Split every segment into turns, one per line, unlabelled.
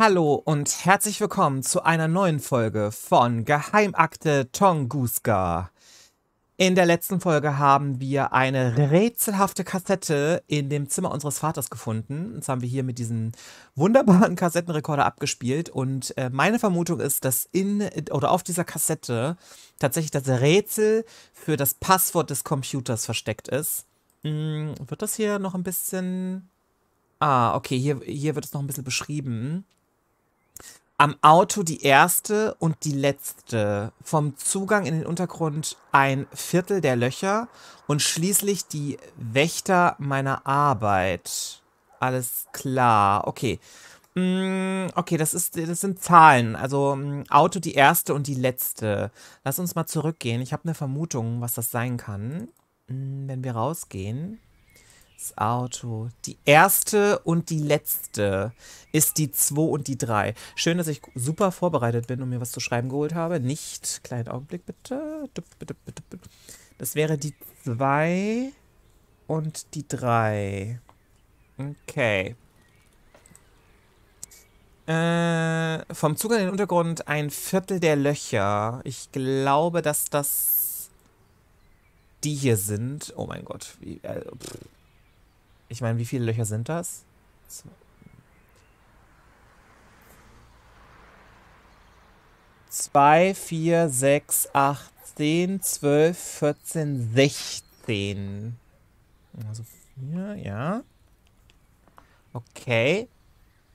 Hallo und herzlich willkommen zu einer neuen Folge von Geheimakte Tonguska. In der letzten Folge haben wir eine rätselhafte Kassette in dem Zimmer unseres Vaters gefunden. Das haben wir hier mit diesem wunderbaren Kassettenrekorder abgespielt. Und äh, meine Vermutung ist, dass in oder auf dieser Kassette tatsächlich das Rätsel für das Passwort des Computers versteckt ist. Hm, wird das hier noch ein bisschen Ah, okay, hier, hier wird es noch ein bisschen beschrieben am Auto die erste und die letzte. Vom Zugang in den Untergrund ein Viertel der Löcher und schließlich die Wächter meiner Arbeit. Alles klar, okay. Mm, okay, das, ist, das sind Zahlen. Also mm, Auto die erste und die letzte. Lass uns mal zurückgehen. Ich habe eine Vermutung, was das sein kann, mm, wenn wir rausgehen. Das Auto. Die erste und die letzte ist die 2 und die 3. Schön, dass ich super vorbereitet bin und mir was zu schreiben geholt habe. Nicht. Kleinen Augenblick, bitte. Das wäre die 2 und die 3. Okay. Äh, vom Zug in den Untergrund ein Viertel der Löcher. Ich glaube, dass das die hier sind. Oh mein Gott. Wie, äh, pff ich meine, wie viele Löcher sind das? Zwei, vier, sechs, acht, zehn, zwölf, vierzehn, sechzehn. Also vier, ja. Okay.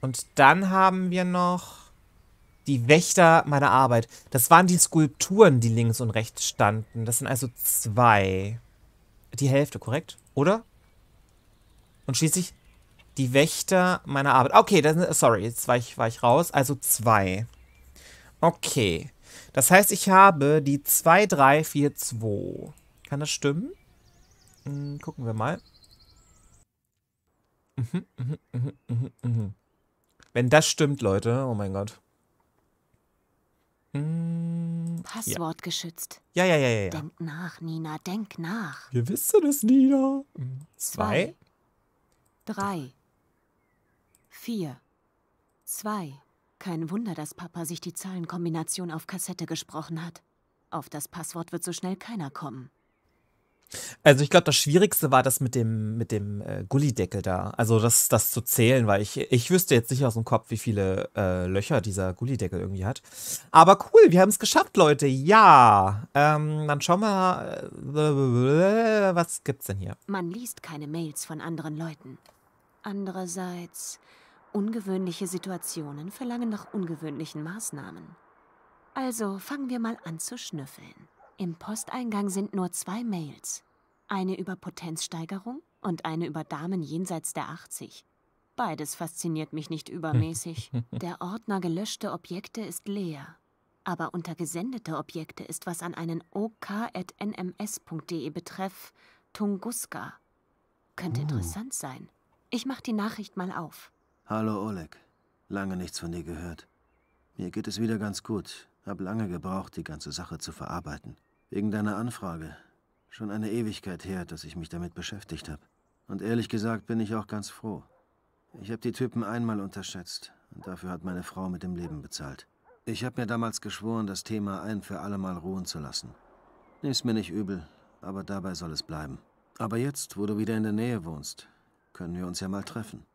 Und dann haben wir noch die Wächter meiner Arbeit. Das waren die Skulpturen, die links und rechts standen. Das sind also zwei. Die Hälfte, korrekt? Oder? Und schließlich die Wächter meiner Arbeit. Okay, das, sorry, jetzt war ich, war ich raus. Also zwei. Okay. Das heißt, ich habe die 2, 3, 4, 2. Kann das stimmen? Hm, gucken wir mal. Mhm, mhm, mhm, mhm, mhm. Wenn das stimmt, Leute. Oh mein Gott. Hm, Passwort ja. geschützt. Ja, ja, ja, ja, ja. Denk
nach, Nina, denk nach.
Wir wissen es, Nina. Zwei. Zwei.
Drei. Vier. Zwei. Kein Wunder, dass Papa sich die Zahlenkombination auf Kassette gesprochen hat. Auf das Passwort wird so schnell keiner kommen.
Also ich glaube, das Schwierigste war das mit dem, mit dem äh, Gullideckel da. Also das, das zu zählen, weil ich, ich wüsste jetzt nicht aus dem Kopf, wie viele äh, Löcher dieser Gullideckel irgendwie hat. Aber cool, wir haben es geschafft, Leute. Ja. Ähm, dann schauen wir mal. Äh, was gibt's denn hier?
Man liest keine Mails von anderen Leuten. Andererseits, ungewöhnliche Situationen verlangen nach ungewöhnlichen Maßnahmen. Also fangen wir mal an zu schnüffeln. Im Posteingang sind nur zwei Mails. Eine über Potenzsteigerung und eine über Damen jenseits der 80. Beides fasziniert mich nicht übermäßig. Der Ordner gelöschte Objekte ist leer. Aber unter gesendete Objekte ist was an einen ok.nms.de betreff Tunguska. Könnte oh. interessant sein. Ich mach die Nachricht mal auf.
Hallo Oleg. Lange nichts von dir gehört. Mir geht es wieder ganz gut. Hab lange gebraucht, die ganze Sache zu verarbeiten. Wegen deiner Anfrage. Schon eine Ewigkeit her, dass ich mich damit beschäftigt habe. Und ehrlich gesagt bin ich auch ganz froh. Ich habe die Typen einmal unterschätzt und dafür hat meine Frau mit dem Leben bezahlt. Ich habe mir damals geschworen, das Thema ein für allemal ruhen zu lassen. Nimm's mir nicht übel, aber dabei soll es bleiben. Aber jetzt, wo du wieder in der Nähe wohnst, können wir uns ja mal treffen.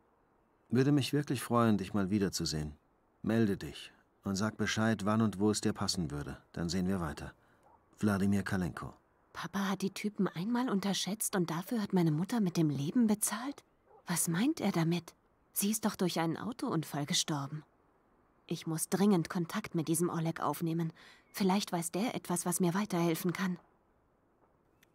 Würde mich wirklich freuen, dich mal wiederzusehen. Melde dich und sag Bescheid, wann und wo es dir passen würde. Dann sehen wir weiter. Wladimir Kalenko.
Papa hat die Typen einmal unterschätzt und dafür hat meine Mutter mit dem Leben bezahlt? Was meint er damit? Sie ist doch durch einen Autounfall gestorben. Ich muss dringend Kontakt mit diesem Oleg aufnehmen. Vielleicht weiß der etwas, was mir weiterhelfen kann.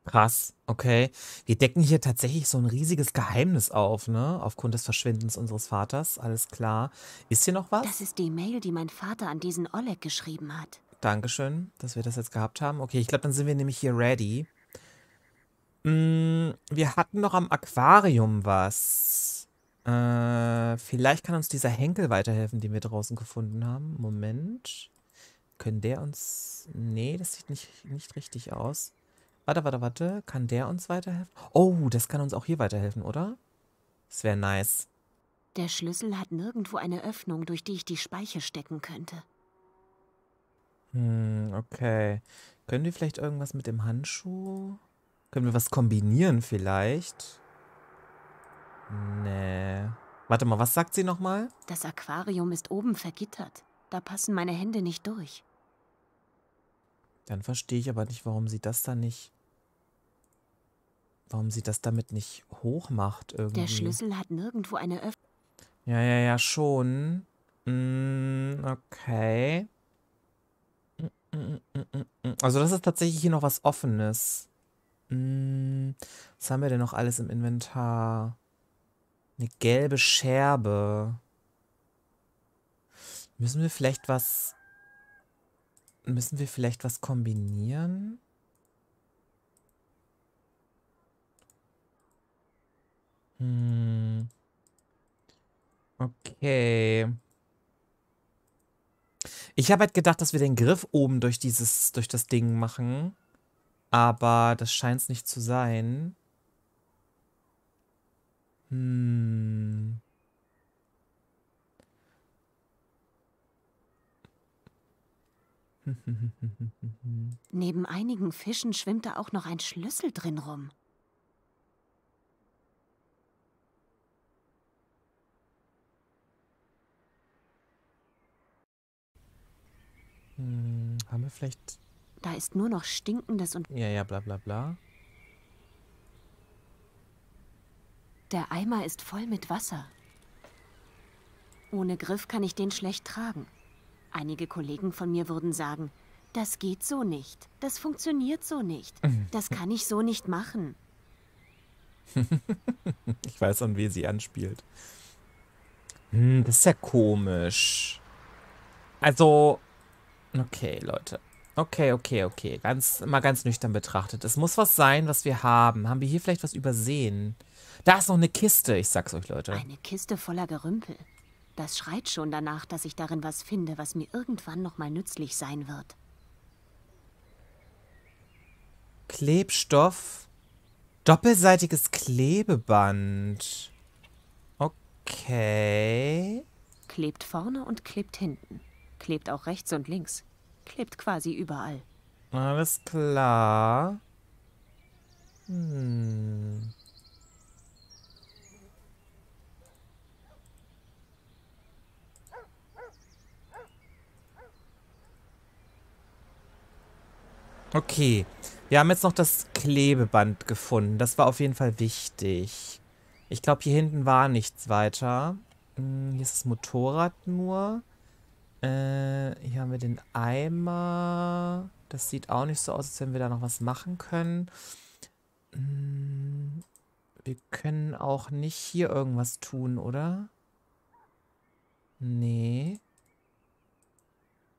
Krass, okay. Wir decken hier tatsächlich so ein riesiges Geheimnis auf, ne? Aufgrund des Verschwindens unseres Vaters, alles klar. Ist hier noch was?
Das ist die Mail, die mein Vater an diesen Oleg geschrieben hat.
Dankeschön, dass wir das jetzt gehabt haben. Okay, ich glaube, dann sind wir nämlich hier ready. Hm, wir hatten noch am Aquarium was. Äh, vielleicht kann uns dieser Henkel weiterhelfen, den wir draußen gefunden haben. Moment. Können der uns... Nee, das sieht nicht, nicht richtig aus. Warte, warte, warte. Kann der uns weiterhelfen? Oh, das kann uns auch hier weiterhelfen, oder? Das wäre nice.
Der Schlüssel hat nirgendwo eine Öffnung, durch die ich die Speiche stecken könnte.
Hm, okay. Können wir vielleicht irgendwas mit dem Handschuh? Können wir was kombinieren vielleicht? Nee. Warte mal, was sagt sie nochmal?
Das Aquarium ist oben vergittert. Da passen meine Hände nicht durch.
Dann verstehe ich aber nicht, warum sie das da nicht warum sie das damit nicht hoch macht irgendwie. Der Schlüssel
hat nirgendwo eine Öffnung.
Ja, ja, ja, schon. Mm, okay. Also das ist tatsächlich hier noch was Offenes. Mm, was haben wir denn noch alles im Inventar? Eine gelbe Scherbe. Müssen wir vielleicht was... Müssen wir vielleicht was kombinieren? Hm. Okay. Ich habe halt gedacht, dass wir den Griff oben durch dieses, durch das Ding machen. Aber das scheint es nicht zu sein. Hm.
Neben einigen Fischen schwimmt da auch noch ein Schlüssel drin rum.
Hm, haben wir vielleicht...
Da ist nur noch Stinkendes und...
Ja, ja, bla bla bla.
Der Eimer ist voll mit Wasser. Ohne Griff kann ich den schlecht tragen. Einige Kollegen von mir würden sagen, das geht so nicht, das funktioniert so nicht, das kann ich so nicht machen.
ich weiß, an wen sie anspielt. Hm, das ist ja komisch. Also, Okay, Leute. Okay, okay, okay. Ganz, mal ganz nüchtern betrachtet. Es muss was sein, was wir haben. Haben wir hier vielleicht was übersehen? Da ist noch eine Kiste, ich sag's euch, Leute. Eine
Kiste voller Gerümpel. Das schreit schon danach, dass ich darin was finde, was mir irgendwann nochmal nützlich sein wird.
Klebstoff. Doppelseitiges Klebeband. Okay. Klebt vorne und
klebt hinten klebt auch rechts und links. Klebt quasi überall.
Alles klar. Hm. Okay. Wir haben jetzt noch das Klebeband gefunden. Das war auf jeden Fall wichtig. Ich glaube, hier hinten war nichts weiter. Hm, hier ist das Motorrad nur. Äh, hier haben wir den Eimer. Das sieht auch nicht so aus, als wenn wir da noch was machen können. Hm, wir können auch nicht hier irgendwas tun, oder? Nee.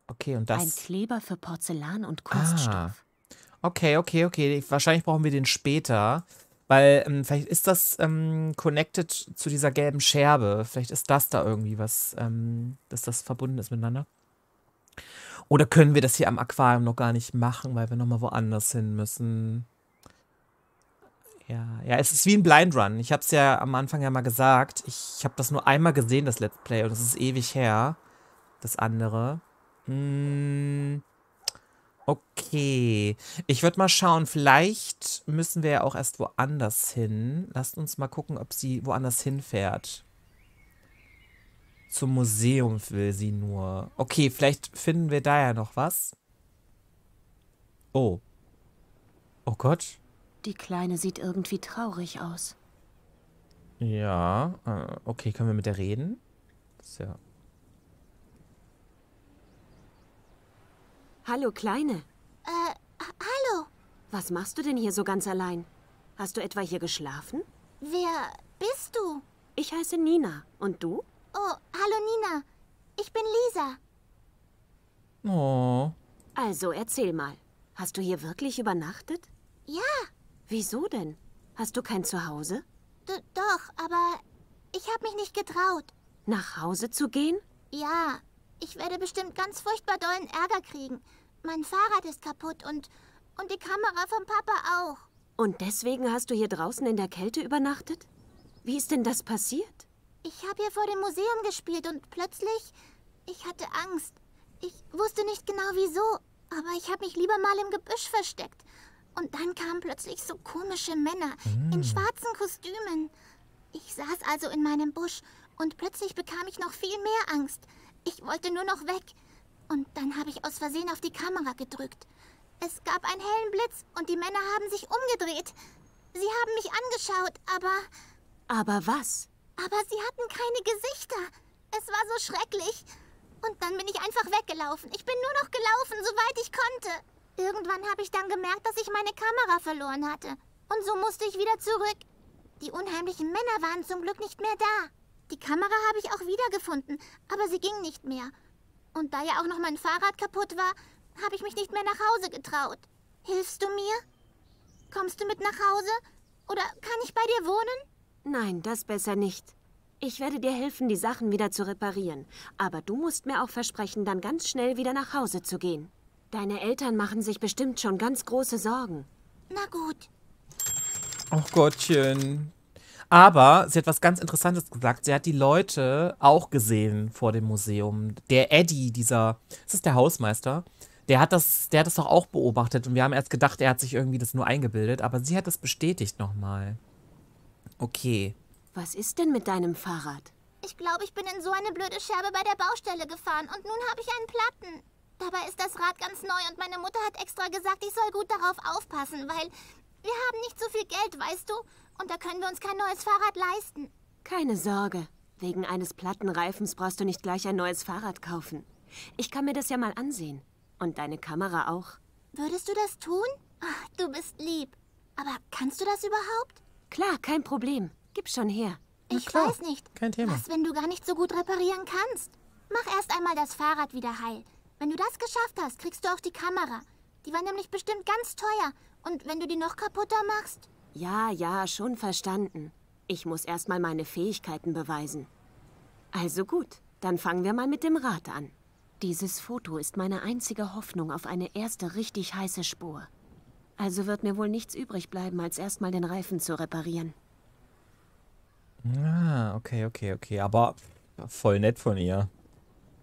Okay, und das... Ein
Kleber für Porzellan und
Kunststoff. Ah. Okay, okay, okay. Wahrscheinlich brauchen wir den später. Weil ähm, vielleicht ist das ähm, connected zu dieser gelben Scherbe. Vielleicht ist das da irgendwie was, ähm, dass das verbunden ist miteinander. Oder können wir das hier am Aquarium noch gar nicht machen, weil wir nochmal woanders hin müssen? Ja, ja, es ist wie ein Blind Run. Ich habe es ja am Anfang ja mal gesagt. Ich habe das nur einmal gesehen, das Let's Play, und das ist ewig her. Das andere. Hm. Okay. Ich würde mal schauen, vielleicht müssen wir ja auch erst woanders hin. Lasst uns mal gucken, ob sie woanders hinfährt. Zum Museum will sie nur. Okay, vielleicht finden wir da ja noch was. Oh. Oh Gott.
Die Kleine sieht irgendwie traurig aus.
Ja, äh, okay, können wir mit der reden? Das ist ja
Hallo, Kleine. Äh, hallo. Was machst du denn hier so ganz allein? Hast du etwa hier geschlafen?
Wer bist du? Ich heiße Nina. Und du? Oh, hallo Nina. Ich bin
Lisa. Oh. Also, erzähl mal. Hast du hier wirklich übernachtet? Ja. Wieso denn? Hast du kein Zuhause? D
doch, aber ich habe mich nicht getraut.
Nach Hause zu gehen?
Ja, ich werde bestimmt ganz furchtbar dollen Ärger kriegen. Mein Fahrrad ist kaputt und, und die Kamera vom Papa auch.
Und deswegen hast du hier draußen in der Kälte übernachtet? Wie ist denn das passiert?
Ich habe hier vor dem Museum gespielt und plötzlich... Ich hatte Angst. Ich wusste nicht genau wieso, aber ich habe mich lieber mal im Gebüsch versteckt. Und dann kamen plötzlich so komische Männer mm. in schwarzen Kostümen. Ich saß also in meinem Busch und plötzlich bekam ich noch viel mehr Angst. Ich wollte nur noch weg. Und dann habe ich aus Versehen auf die Kamera gedrückt. Es gab einen hellen Blitz und die Männer haben sich umgedreht. Sie haben mich angeschaut, aber...
Aber was?
Aber sie hatten keine Gesichter. Es war so schrecklich. Und dann bin ich einfach weggelaufen. Ich bin nur noch gelaufen, soweit ich konnte. Irgendwann habe ich dann gemerkt, dass ich meine Kamera verloren hatte. Und so musste ich wieder zurück. Die unheimlichen Männer waren zum Glück nicht mehr da. Die Kamera habe ich auch wiedergefunden, aber sie ging nicht mehr. Und da ja auch noch mein Fahrrad kaputt war, habe ich mich nicht mehr nach Hause getraut. Hilfst du mir? Kommst du mit nach Hause? Oder kann ich bei dir wohnen?
Nein, das besser nicht. Ich werde dir helfen, die Sachen wieder zu reparieren. Aber du musst mir auch versprechen, dann ganz schnell wieder nach Hause zu gehen. Deine Eltern machen sich bestimmt schon ganz große Sorgen. Na gut.
Ach Gottchen, aber sie hat was ganz Interessantes gesagt. Sie hat die Leute auch gesehen vor dem Museum. Der Eddie, dieser, das ist der Hausmeister? Der hat das, der hat das doch auch beobachtet und wir haben erst gedacht, er hat sich irgendwie das nur eingebildet, aber sie hat das bestätigt nochmal. Okay.
Was
ist denn mit deinem Fahrrad?
Ich glaube, ich bin in so eine blöde Scherbe bei der Baustelle gefahren und nun habe ich einen Platten. Dabei ist das Rad ganz neu und meine Mutter hat extra gesagt, ich soll gut darauf aufpassen, weil wir haben nicht so viel Geld, weißt du? Und da können wir uns kein neues Fahrrad leisten.
Keine Sorge. Wegen eines platten Reifens brauchst du nicht gleich ein neues Fahrrad kaufen. Ich kann mir das ja mal ansehen. Und deine Kamera auch.
Würdest du das tun? Ach, du bist lieb. Aber kannst du das überhaupt? Klar, kein Problem. Gib schon her. Ich weiß nicht. Kein Thema. Was, wenn du gar nicht so gut reparieren kannst? Mach erst einmal das Fahrrad wieder heil. Wenn du das geschafft hast, kriegst du auch die Kamera. Die war nämlich bestimmt ganz teuer. Und wenn du die noch kaputter machst...
Ja, ja, schon verstanden. Ich muss erst mal meine Fähigkeiten beweisen. Also gut, dann fangen wir mal mit dem Rad an. Dieses Foto ist meine einzige Hoffnung auf eine erste richtig heiße Spur. Also wird mir wohl nichts übrig bleiben, als erstmal den Reifen zu reparieren.
Ah, okay, okay, okay. Aber voll nett von ihr.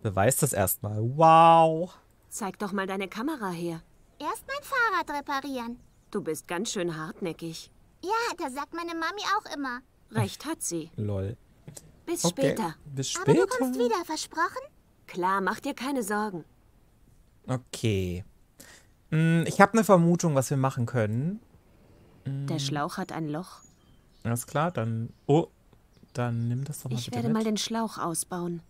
Beweis das erstmal. Wow.
Zeig doch mal deine
Kamera her.
Erst mein Fahrrad reparieren. Du bist ganz schön hartnäckig. Ja, das sagt meine Mami auch immer. Recht hat sie. Lol. Bis okay. später.
Bis später. Aber du
kommst wieder, versprochen? Klar,
mach dir keine Sorgen.
Okay. Hm, ich habe eine Vermutung, was wir machen können. Der hm. Schlauch
hat ein Loch.
Alles klar, dann... Oh, dann nimm das doch mal Ich werde mit. mal
den Schlauch ausbauen.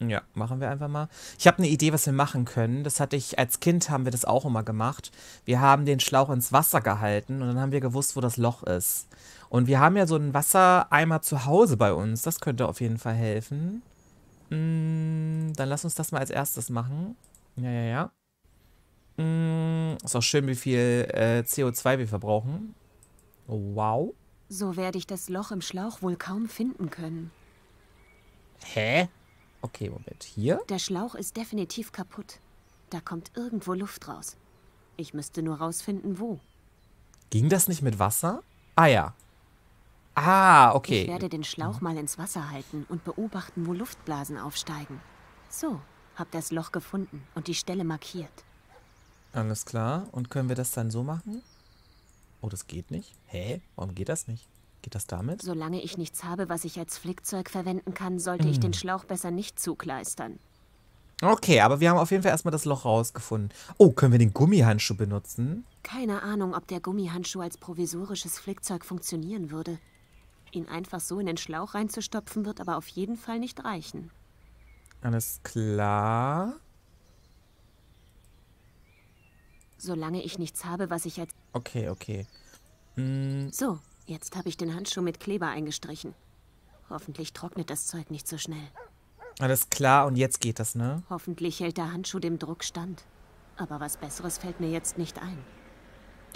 Ja, machen wir einfach mal. Ich habe eine Idee, was wir machen können. Das hatte ich als Kind haben wir das auch immer gemacht. Wir haben den Schlauch ins Wasser gehalten und dann haben wir gewusst, wo das Loch ist. Und wir haben ja so einen Wassereimer zu Hause bei uns. Das könnte auf jeden Fall helfen. Mm, dann lass uns das mal als erstes machen. Ja, ja, ja. Mm, ist auch schön, wie viel äh, CO2 wir verbrauchen. wow.
So werde ich das Loch im Schlauch wohl kaum finden können.
Hä? Okay, Moment. Hier?
Der Schlauch ist definitiv kaputt. Da kommt irgendwo Luft raus. Ich müsste nur rausfinden, wo.
Ging das nicht mit Wasser? Ah ja. Ah, okay. Ich werde den
Schlauch mal ins Wasser halten und beobachten, wo Luftblasen aufsteigen. So, hab das Loch gefunden und die Stelle markiert.
Alles klar. Und können wir das dann so machen? Oh, das geht nicht? Hä? Warum geht das nicht? Geht das damit? Solange
ich nichts habe, was ich als Flickzeug verwenden kann, sollte hm. ich den Schlauch besser nicht zugleistern.
Okay, aber wir haben auf jeden Fall erstmal das Loch rausgefunden. Oh, können wir den Gummihandschuh benutzen?
Keine Ahnung, ob der Gummihandschuh als provisorisches Flickzeug funktionieren würde. Ihn einfach so in den Schlauch reinzustopfen, wird aber auf jeden Fall nicht reichen.
Alles klar.
Solange ich nichts habe, was ich als...
Okay, okay. Hm. So,
Jetzt habe ich den Handschuh mit Kleber eingestrichen. Hoffentlich trocknet das Zeug nicht so schnell.
Alles klar, und jetzt geht das, ne?
Hoffentlich hält der Handschuh dem Druck stand. Aber was Besseres fällt mir jetzt nicht ein.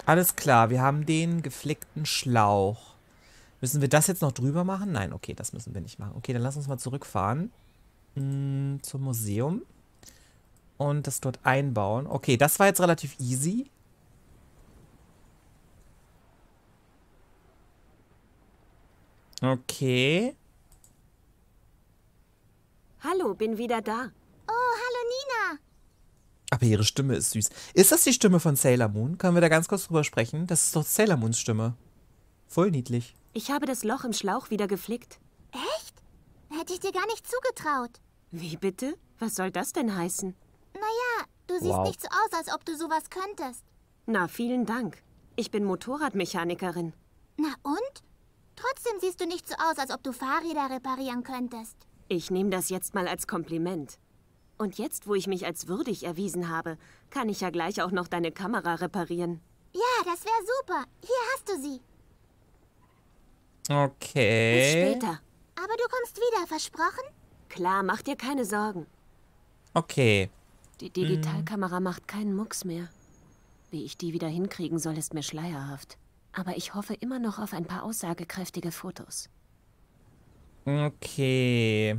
Alles klar, wir haben den geflickten Schlauch. Müssen wir das jetzt noch drüber machen? Nein, okay, das müssen wir nicht machen. Okay, dann lass uns mal zurückfahren hm, zum Museum und das dort einbauen. Okay, das war jetzt relativ easy. Okay.
Hallo, bin wieder da. Oh, hallo
Nina. Aber ihre Stimme ist süß. Ist das die Stimme von Sailor Moon? Können wir da ganz kurz drüber sprechen? Das ist doch Sailor Moons Stimme. Voll niedlich.
Ich habe das Loch im Schlauch wieder geflickt.
Echt? Hätte ich dir gar nicht zugetraut.
Wie bitte? Was soll das denn heißen?
Naja, du siehst wow. nicht so aus, als ob du sowas könntest.
Na, vielen Dank. Ich bin Motorradmechanikerin.
Na und? Trotzdem siehst du nicht so aus, als ob du Fahrräder reparieren könntest.
Ich nehme das jetzt mal als Kompliment. Und jetzt, wo ich mich als würdig erwiesen habe, kann ich ja gleich auch noch deine Kamera reparieren.
Ja, das wäre super. Hier hast du sie.
Okay. Bis später.
Aber du kommst wieder, versprochen?
Klar, mach dir keine Sorgen. Okay. Die Digitalkamera hm. macht keinen Mucks mehr. Wie ich die wieder hinkriegen soll, ist mir schleierhaft. Aber ich hoffe immer noch auf ein paar aussagekräftige Fotos.
Okay.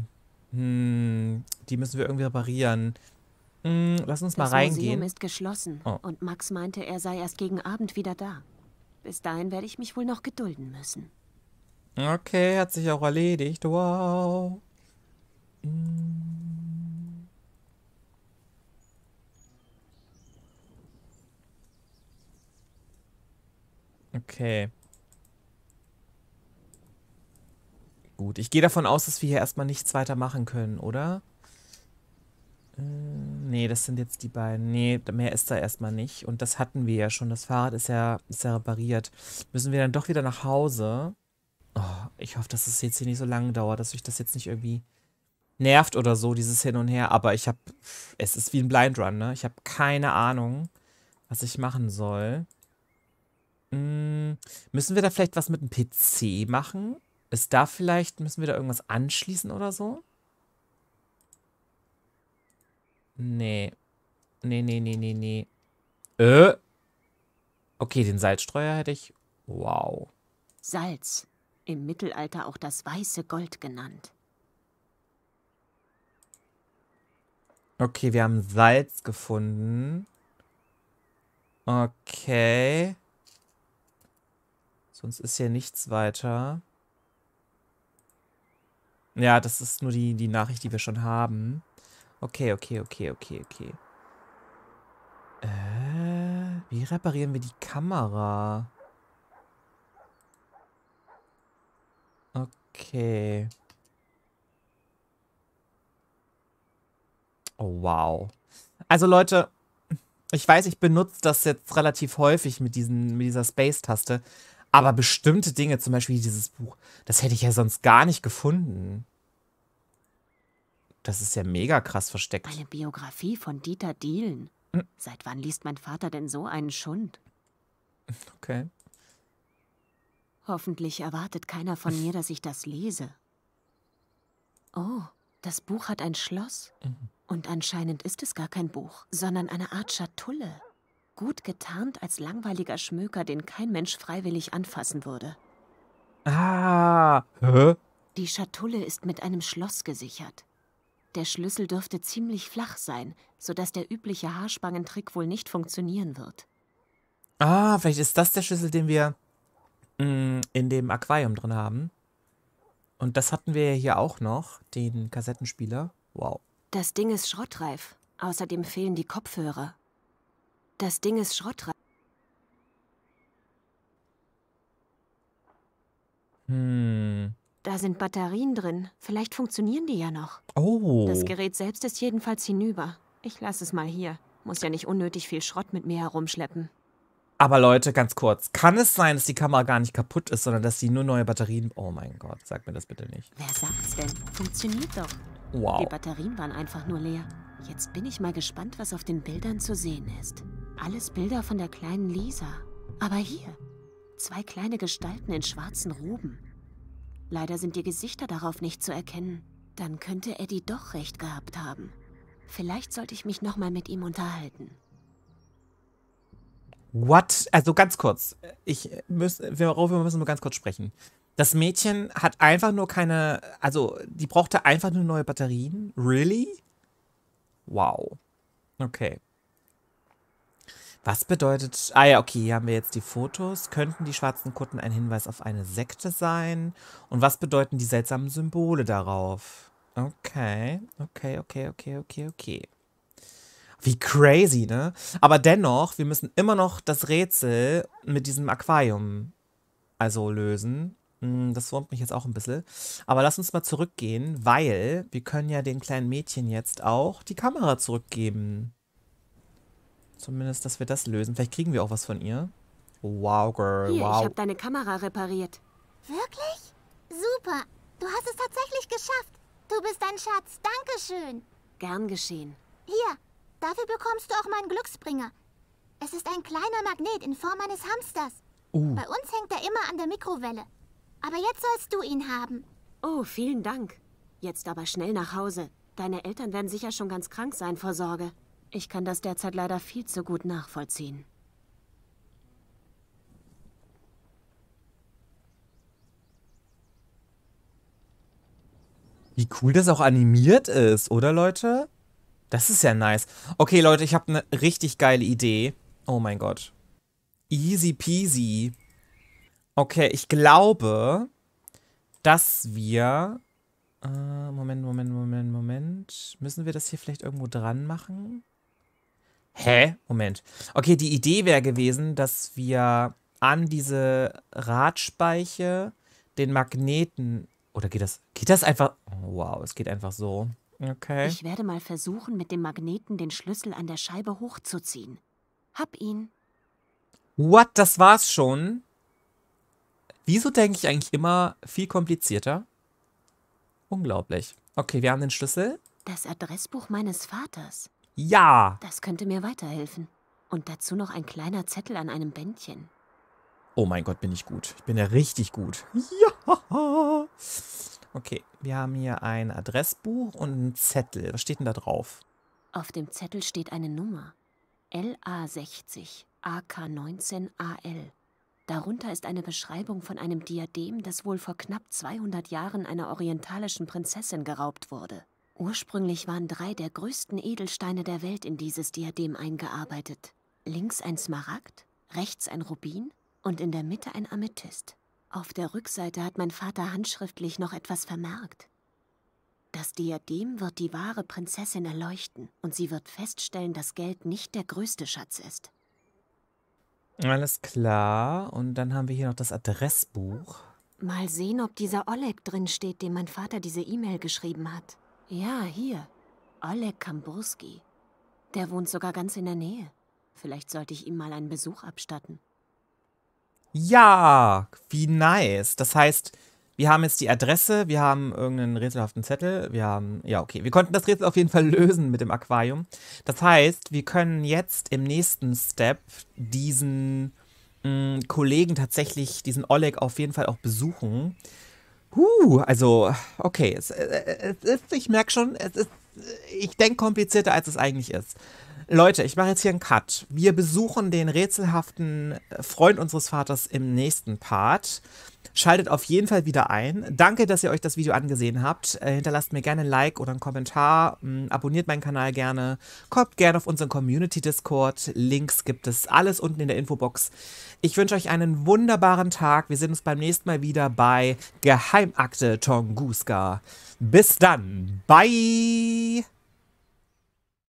Hm, die müssen wir irgendwie reparieren. Hm, lass uns das mal reingehen. Das Museum ist
geschlossen oh. und Max meinte, er sei erst gegen Abend wieder da. Bis dahin werde ich mich wohl noch gedulden müssen.
Okay, hat sich auch erledigt. Wow. Hm. Okay. Gut, ich gehe davon aus, dass wir hier erstmal nichts weiter machen können, oder? Äh, nee, das sind jetzt die beiden. Nee, mehr ist da erstmal nicht. Und das hatten wir ja schon. Das Fahrrad ist ja, ist ja repariert. Müssen wir dann doch wieder nach Hause? Oh, ich hoffe, dass es jetzt hier nicht so lange dauert, dass euch das jetzt nicht irgendwie nervt oder so, dieses Hin und Her. Aber ich habe, es ist wie ein Blind Run, ne? Ich habe keine Ahnung, was ich machen soll. Hm, müssen wir da vielleicht was mit dem PC machen? Ist da vielleicht, müssen wir da irgendwas anschließen oder so? Nee. Nee, nee, nee, nee, nee. Äh? Okay, den Salzstreuer hätte ich. Wow.
Salz. Im Mittelalter auch das weiße Gold genannt.
Okay, wir haben Salz gefunden. Okay. Sonst ist hier nichts weiter. Ja, das ist nur die, die Nachricht, die wir schon haben. Okay, okay, okay, okay, okay. Äh, wie reparieren wir die Kamera? Okay. Oh, wow. Also Leute, ich weiß, ich benutze das jetzt relativ häufig mit, diesen, mit dieser Space-Taste, aber bestimmte Dinge, zum Beispiel dieses Buch, das hätte ich ja sonst gar nicht gefunden. Das ist ja mega krass versteckt. Eine
Biografie von Dieter Dielen. Hm. Seit wann liest mein Vater denn so einen Schund? Okay. Hoffentlich erwartet keiner von mir, dass ich das lese. Oh, das Buch hat ein Schloss. Mhm. Und anscheinend ist es gar kein Buch, sondern eine Art Schatulle gut getarnt als langweiliger Schmöker, den kein Mensch freiwillig anfassen würde.
Ah, hä?
Die Schatulle ist mit einem Schloss gesichert. Der Schlüssel dürfte ziemlich flach sein, sodass der übliche Haarspangentrick wohl nicht funktionieren wird.
Ah, vielleicht ist das der Schlüssel, den wir mh, mm, in dem Aquarium drin haben. Und das hatten wir ja hier auch noch, den Kassettenspieler. Wow.
Das Ding ist schrottreif. Außerdem fehlen die Kopfhörer. Das Ding ist Schrott. Hm. Da sind Batterien drin. Vielleicht funktionieren die ja noch.
Oh. Das
Gerät selbst ist jedenfalls hinüber. Ich lasse es mal hier. Muss ja nicht unnötig viel Schrott mit mir herumschleppen.
Aber Leute, ganz kurz. Kann es sein, dass die Kamera gar nicht kaputt ist, sondern dass sie nur neue Batterien... Oh mein Gott, sag mir das bitte nicht.
Wer sagt's denn? Funktioniert doch. Wow. Die Batterien waren einfach nur leer. Jetzt bin ich mal gespannt, was auf den Bildern zu sehen ist. Alles Bilder von der kleinen Lisa. Aber hier, zwei kleine Gestalten in schwarzen Ruben. Leider sind die Gesichter darauf nicht zu erkennen. Dann könnte Eddie doch recht gehabt haben. Vielleicht sollte ich mich nochmal mit ihm unterhalten.
What? Also ganz kurz. Ich muss, wir, wir müssen nur ganz kurz sprechen. Das Mädchen hat einfach nur keine, also die brauchte einfach nur neue Batterien? Really? Wow. Okay. Was bedeutet... Ah ja, okay, hier haben wir jetzt die Fotos. Könnten die schwarzen Kutten ein Hinweis auf eine Sekte sein? Und was bedeuten die seltsamen Symbole darauf? Okay, okay, okay, okay, okay, okay. Wie crazy, ne? Aber dennoch, wir müssen immer noch das Rätsel mit diesem Aquarium also lösen. Hm, das wurmt mich jetzt auch ein bisschen. Aber lass uns mal zurückgehen, weil wir können ja den kleinen Mädchen jetzt auch die Kamera zurückgeben. Zumindest, dass wir das lösen. Vielleicht kriegen wir auch was von ihr. Wow, Girl, Hier, wow. ich habe
deine
Kamera repariert.
Wirklich? Super. Du hast es tatsächlich geschafft. Du bist ein Schatz. Dankeschön. Gern geschehen. Hier, dafür bekommst du auch meinen Glücksbringer. Es ist ein kleiner Magnet in Form eines Hamsters. Uh. Bei uns hängt er immer an der Mikrowelle. Aber jetzt sollst du ihn haben. Oh, vielen Dank. Jetzt aber schnell nach Hause. Deine Eltern werden sicher schon ganz
krank sein vor Sorge. Ich kann das derzeit leider viel zu gut nachvollziehen.
Wie cool das auch animiert ist, oder Leute? Das ist ja nice. Okay, Leute, ich habe eine richtig geile Idee. Oh mein Gott. Easy peasy. Okay, ich glaube, dass wir... Äh, Moment, Moment, Moment, Moment. Müssen wir das hier vielleicht irgendwo dran machen? Hä? Moment. Okay, die Idee wäre gewesen, dass wir an diese Radspeiche den Magneten... Oder geht das... Geht das einfach... Wow, es geht einfach so. Okay. Ich
werde mal versuchen, mit dem Magneten den Schlüssel an der Scheibe hochzuziehen. Hab ihn.
What? Das war's schon? Wieso denke ich eigentlich immer viel komplizierter? Unglaublich. Okay, wir haben den Schlüssel.
Das Adressbuch meines Vaters.
Ja.
Das könnte mir weiterhelfen. Und dazu noch ein kleiner Zettel an einem Bändchen.
Oh mein Gott, bin ich gut. Ich bin ja richtig gut.
Ja.
Okay, wir haben hier ein Adressbuch und einen Zettel. Was steht denn da drauf?
Auf dem Zettel steht eine Nummer. LA60 AK19AL. Darunter ist eine Beschreibung von einem Diadem, das wohl vor knapp 200 Jahren einer orientalischen Prinzessin geraubt wurde. Ursprünglich waren drei der größten Edelsteine der Welt in dieses Diadem eingearbeitet. Links ein Smaragd, rechts ein Rubin und in der Mitte ein Amethyst. Auf der Rückseite hat mein Vater handschriftlich noch etwas vermerkt. Das Diadem wird die wahre Prinzessin erleuchten und sie wird feststellen, dass Geld nicht der größte Schatz ist.
Alles klar. Und dann haben wir hier noch das Adressbuch.
Mal sehen, ob dieser Oleg drin steht, dem mein Vater diese E-Mail geschrieben hat. Ja, hier. Oleg Kamburski. Der wohnt sogar ganz in der Nähe. Vielleicht sollte ich ihm mal einen Besuch abstatten.
Ja, wie nice. Das heißt, wir haben jetzt die Adresse, wir haben irgendeinen rätselhaften Zettel, wir haben, ja, okay. Wir konnten das Rätsel auf jeden Fall lösen mit dem Aquarium. Das heißt, wir können jetzt im nächsten Step diesen mh, mm, Kollegen tatsächlich, diesen Oleg auf jeden Fall auch besuchen. Huh, also, okay, es, äh, äh, es ist, ich merke schon, es ist, äh, ich denke komplizierter, als es eigentlich ist. Leute, ich mache jetzt hier einen Cut. Wir besuchen den rätselhaften Freund unseres Vaters im nächsten Part. Schaltet auf jeden Fall wieder ein. Danke, dass ihr euch das Video angesehen habt. Äh, hinterlasst mir gerne ein Like oder einen Kommentar. Mm, abonniert meinen Kanal gerne. Kommt gerne auf unseren Community Discord. Links gibt es alles unten in der Infobox. Ich wünsche euch einen wunderbaren Tag. Wir sehen uns beim nächsten Mal wieder bei Geheimakte Tonguska. Bis dann. Bye.